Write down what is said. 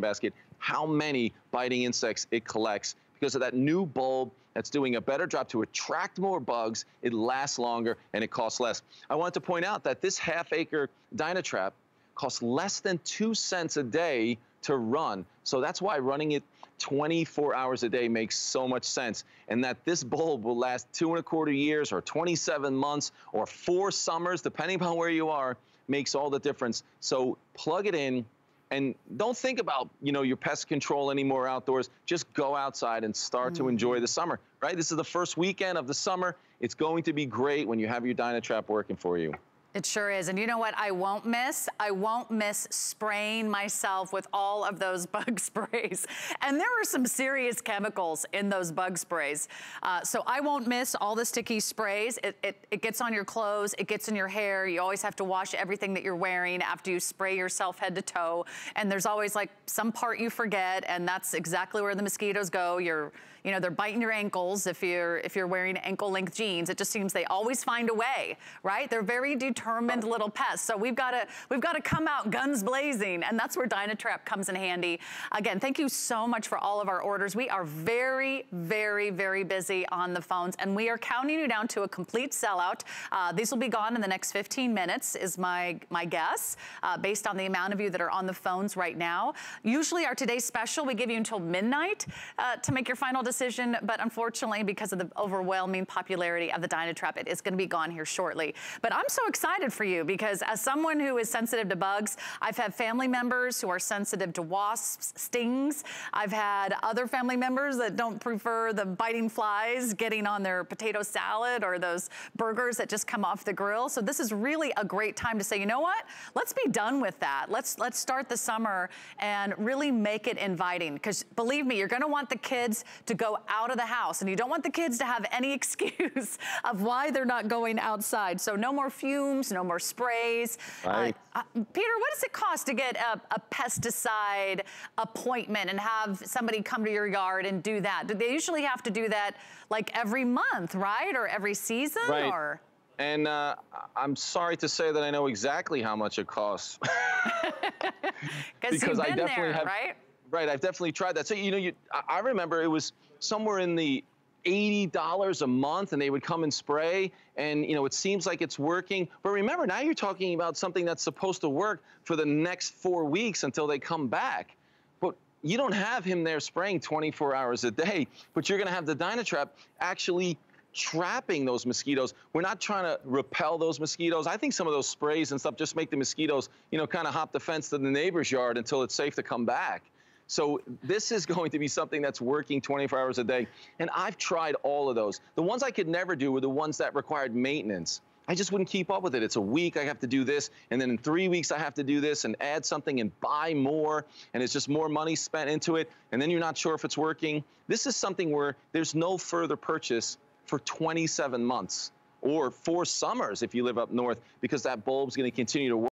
basket, how many biting insects it collects because of that new bulb that's doing a better job to attract more bugs, it lasts longer, and it costs less. I wanted to point out that this half-acre Dynatrap costs less than two cents a day to run. So that's why running it 24 hours a day makes so much sense. And that this bulb will last two and a quarter years or 27 months or four summers, depending upon where you are, makes all the difference. So plug it in, and don't think about you know your pest control anymore outdoors just go outside and start mm. to mm-hmm. enjoy the summer right this is the first weekend of the summer it's going to be great when you have your dynatrap working for you it sure is. And you know what I won't miss? I won't miss spraying myself with all of those bug sprays. And there are some serious chemicals in those bug sprays. Uh, so I won't miss all the sticky sprays. It, it, it gets on your clothes. It gets in your hair. You always have to wash everything that you're wearing after you spray yourself head to toe. And there's always like some part you forget. And that's exactly where the mosquitoes go. You're you know, they're biting your ankles if you're if you're wearing ankle-length jeans. It just seems they always find a way, right? They're very determined little pests. So we've got to we've got to come out guns blazing, and that's where Dynatrap comes in handy. Again, thank you so much for all of our orders. We are very, very, very busy on the phones, and we are counting you down to a complete sellout. Uh, these will be gone in the next 15 minutes, is my my guess, uh, based on the amount of you that are on the phones right now. Usually, our today's special we give you until midnight uh, to make your final decision decision, but unfortunately, because of the overwhelming popularity of the Dynatrap, it is gonna be gone here shortly. But I'm so excited for you because as someone who is sensitive to bugs, I've had family members who are sensitive to wasps, stings. I've had other family members that don't prefer the biting flies getting on their potato salad or those burgers that just come off the grill. So this is really a great time to say, you know what? Let's be done with that. Let's, let's start the summer and really make it inviting. Because believe me, you're gonna want the kids to go go out of the house. And you don't want the kids to have any excuse of why they're not going outside. So no more fumes, no more sprays. Uh, right. Uh, Peter, what does it cost to get a, a, pesticide appointment and have somebody come to your yard and do that? Do they usually have to do that like every month, right? Or every season right. or? And uh, I'm sorry to say that I know exactly how much it costs. because I definitely there, have, right? Right. I've definitely tried that. So, you know, you, I remember it was somewhere in the $80 a month and they would come and spray and you know it seems like it's working but remember now you're talking about something that's supposed to work for the next four weeks until they come back but you don't have him there spraying 24 hours a day but you're going to have the dynatrap actually trapping those mosquitoes. We're not trying to repel those mosquitoes. I think some of those sprays and stuff just make the mosquitoes, you know, kind of hop the fence to the neighbor's yard until it's safe to come back. So this is going to be something that's working 24 hours a day. And I've tried all of those. The ones I could never do were the ones that required maintenance. I just wouldn't keep up with it. It's a week, I have to do this, and then in three weeks, I have to do this and add something and buy more, and it's just more money spent into it, and then you're not sure if it's working. This is something where there's no further purchase for 27 months or four summers if you live up north, because that bulb's gonna continue to work.